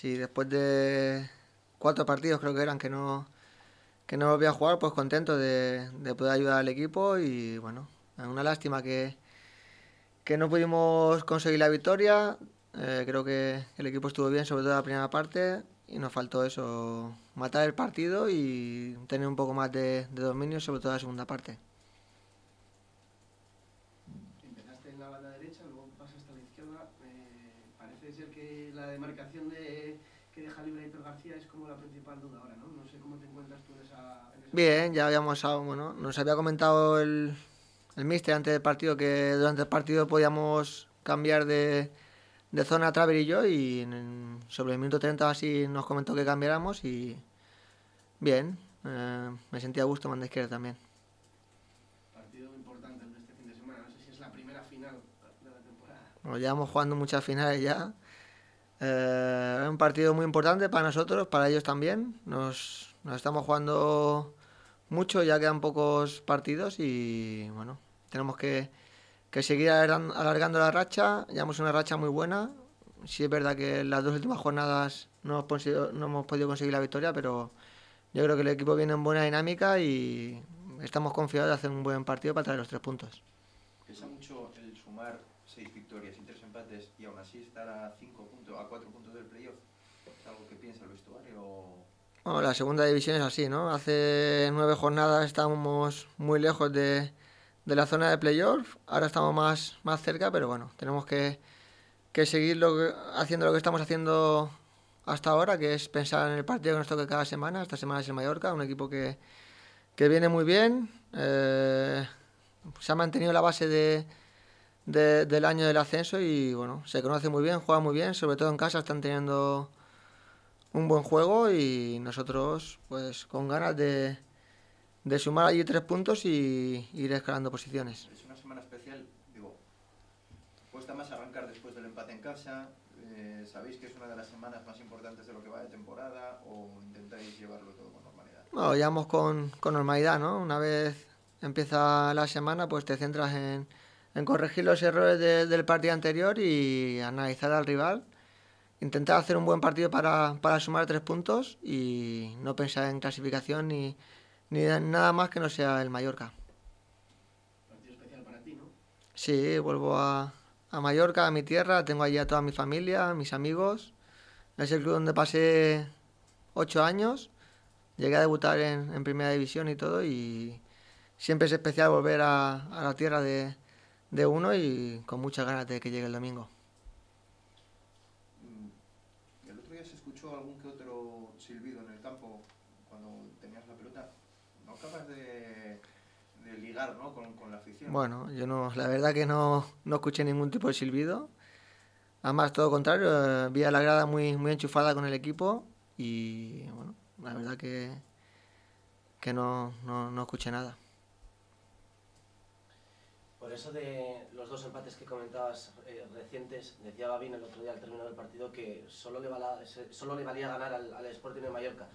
Sí, después de cuatro partidos creo que eran que no, que no volví a jugar, pues contento de, poder ayudar al equipo y bueno, es una lástima que, que no pudimos conseguir la victoria. Eh, creo que el equipo estuvo bien, sobre todo la primera parte, y nos faltó eso, matar el partido y tener un poco más de, de dominio, sobre todo la segunda parte. Parece ser que la demarcación de, que deja libre Héctor García es como la principal duda ahora, ¿no? No sé cómo te encuentras tú en esa... Bien, ya habíamos... Ah, bueno, nos había comentado el, el míster antes del partido que durante el partido podíamos cambiar de, de zona Traver y yo y sobre el minuto 30 así nos comentó que cambiáramos y bien, eh, me sentía a gusto mande izquierda también. Partido importante el de este fin de semana, no sé si es la primera final nos llevamos jugando muchas finales ya. Eh, es un partido muy importante para nosotros, para ellos también. Nos, estamos jugando mucho, ya quedan pocos partidos y bueno, tenemos que, que seguir alargando, la racha. Llevamos una racha muy buena. Sí es verdad que en las dos últimas jornadas no hemos, podido, no hemos podido conseguir la victoria, pero yo creo que el equipo viene en buena dinámica y estamos confiados de hacer un buen partido para traer los tres puntos. Pesa mucho el sumar Seis victorias y 3 empates y aún así estar a puntos, a 4 puntos del playoff. ¿Es algo que piensa Luis vestuario? Bueno, la segunda división es así, ¿no? Hace nueve jornadas estábamos muy lejos de, de la zona de playoff, ahora estamos más, más cerca, pero bueno, tenemos que, que seguir lo haciendo lo que estamos haciendo hasta ahora, que es pensar en el partido que nos toca cada semana. Esta semana es el Mallorca, un equipo que, que viene muy bien. Eh, se ha mantenido la base de, de, del año del ascenso y bueno, se conoce muy bien, juega muy bien, sobre todo en casa están teniendo un buen juego y nosotros pues con ganas de, de sumar allí tres puntos y ir escalando posiciones. Es una semana especial, digo, cuesta más arrancar después del empate en casa, eh, sabéis que es una de las semanas más importantes de lo que va de temporada o intentáis llevarlo todo con normalidad. Bueno, llevamos con, con normalidad, ¿no? Una vez empieza la semana pues te centras en en corregir los errores del partido anterior y analizar al rival. Intentar hacer un buen partido para, sumar tres puntos y no pensar en clasificación ni, ni nada más que no sea el Mallorca. Partido especial para ti, ¿no? Sí, vuelvo a, Mallorca, a mi tierra. Tengo allí a toda mi familia, a mis amigos. Es el club donde pasé ocho años. Llegué a debutar en, primera división y todo. Y siempre es especial volver a, a la tierra de, de uno y con muchas ganas de que llegue el domingo. Mm, ¿El otro día se escuchó algún que otro silbido en el campo cuando tenías la pelota? ¿No acabas de, ligar ¿no? con, la afición? Bueno, yo no, la verdad que no, escuché ningún tipo de silbido. Además, todo contrario, eh, vi a la grada muy, enchufada con el equipo y bueno, la verdad que, no escuché nada. Por eso de los dos empates que comentabas eh, recientes, decía Babín el otro día al término del partido que solo le, valía, solo le valía ganar al, Sporting de Mallorca.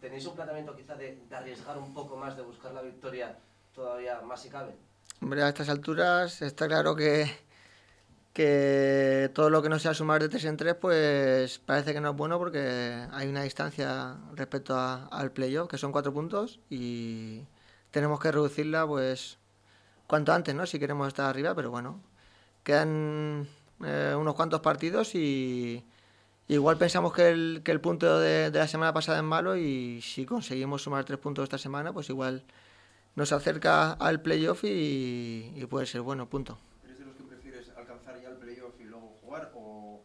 ¿Tenéis un planteamiento quizá de, arriesgar un poco más, de buscar la victoria todavía más si cabe? Hombre, a estas alturas está claro que, que todo lo que no sea sumar de 3 en 3 pues parece que no es bueno porque hay una distancia respecto a, al playoff que son 4 puntos y tenemos que reducirla pues cuanto antes, ¿no? Si queremos estar arriba, pero bueno, quedan eh, unos cuantos partidos y igual pensamos que el, que el punto de, de, la semana pasada es malo y si conseguimos sumar tres puntos esta semana, pues igual nos acerca al playoff y, y puede ser bueno, punto. ¿Eres de los que prefieres alcanzar ya el playoff y luego jugar o,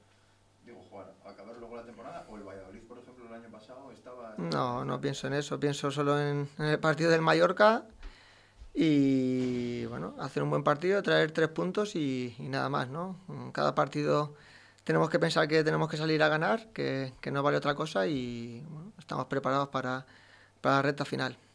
digo, jugar, acabar luego la temporada o el Valladolid, por ejemplo, el año pasado estaba... No, no pienso en eso, pienso solo en el partido del Mallorca y bueno, hacer un buen partido, traer tres puntos y, nada más, ¿no? cada partido tenemos que pensar que tenemos que salir a ganar, que, no vale otra cosa y estamos preparados para, para la recta final.